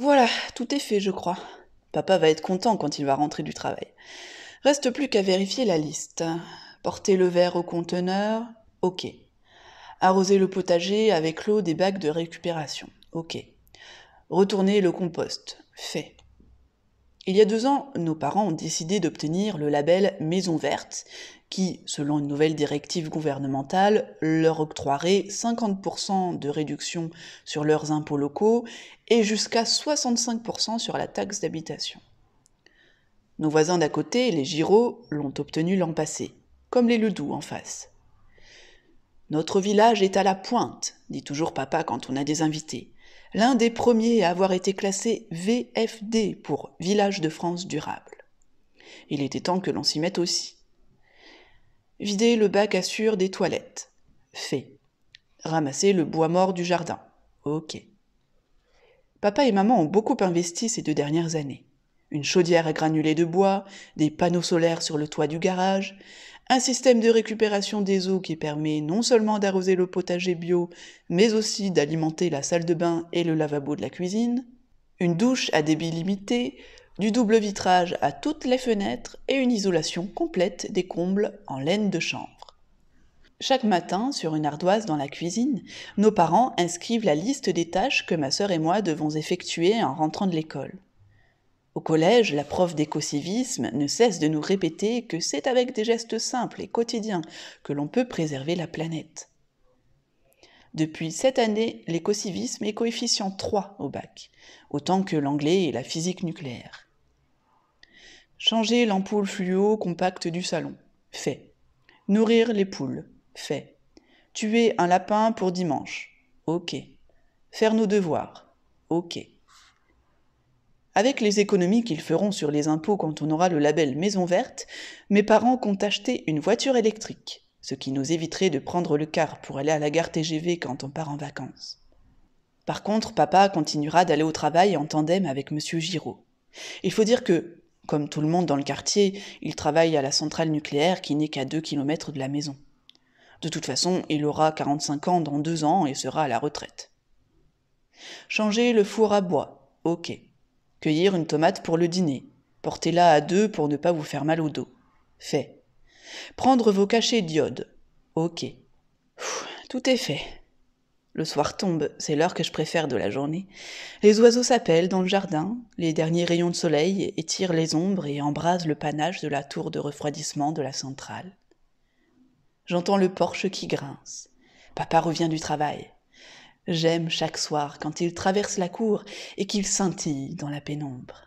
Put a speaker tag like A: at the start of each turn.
A: Voilà, tout est fait, je crois. Papa va être content quand il va rentrer du travail. Reste plus qu'à vérifier la liste. Porter le verre au conteneur, ok. Arroser le potager avec l'eau des bacs de récupération, ok. Retourner le compost, fait. Il y a deux ans, nos parents ont décidé d'obtenir le label Maison verte, qui, selon une nouvelle directive gouvernementale, leur octroierait 50% de réduction sur leurs impôts locaux et jusqu'à 65% sur la taxe d'habitation. Nos voisins d'à côté, les Giraud, l'ont obtenu l'an passé, comme les Ledoux en face. Notre village est à la pointe, dit toujours papa quand on a des invités l'un des premiers à avoir été classé VFD pour Village de France durable. Il était temps que l'on s'y mette aussi. Vider le bac à sur des toilettes. Fait. Ramasser le bois mort du jardin. Ok. Papa et maman ont beaucoup investi ces deux dernières années. Une chaudière à granulés de bois, des panneaux solaires sur le toit du garage, un système de récupération des eaux qui permet non seulement d'arroser le potager bio, mais aussi d'alimenter la salle de bain et le lavabo de la cuisine, une douche à débit limité, du double vitrage à toutes les fenêtres et une isolation complète des combles en laine de chanvre. Chaque matin, sur une ardoise dans la cuisine, nos parents inscrivent la liste des tâches que ma sœur et moi devons effectuer en rentrant de l'école. Au collège, la prof d'écocivisme ne cesse de nous répéter que c'est avec des gestes simples et quotidiens que l'on peut préserver la planète. Depuis cette année, l'écocivisme est coefficient 3 au bac, autant que l'anglais et la physique nucléaire. Changer l'ampoule fluo compacte du salon. Fait. Nourrir les poules. Fait. Tuer un lapin pour dimanche. Ok. Faire nos devoirs. Ok. Avec les économies qu'ils feront sur les impôts quand on aura le label Maison Verte, mes parents comptent acheter une voiture électrique, ce qui nous éviterait de prendre le car pour aller à la gare TGV quand on part en vacances. Par contre, papa continuera d'aller au travail en tandem avec Monsieur Giraud. Il faut dire que, comme tout le monde dans le quartier, il travaille à la centrale nucléaire qui n'est qu'à 2 km de la maison. De toute façon, il aura 45 ans dans deux ans et sera à la retraite. Changer le four à bois, ok. Cueillir une tomate pour le dîner. Portez-la à deux pour ne pas vous faire mal au dos. Fait. Prendre vos cachets d'iode. Ok. tout est fait. Le soir tombe, c'est l'heure que je préfère de la journée. Les oiseaux s'appellent dans le jardin, les derniers rayons de soleil étirent les ombres et embrasent le panache de la tour de refroidissement de la centrale. J'entends le porche qui grince. Papa revient du travail. J'aime chaque soir quand il traverse la cour et qu'il scintille dans la pénombre.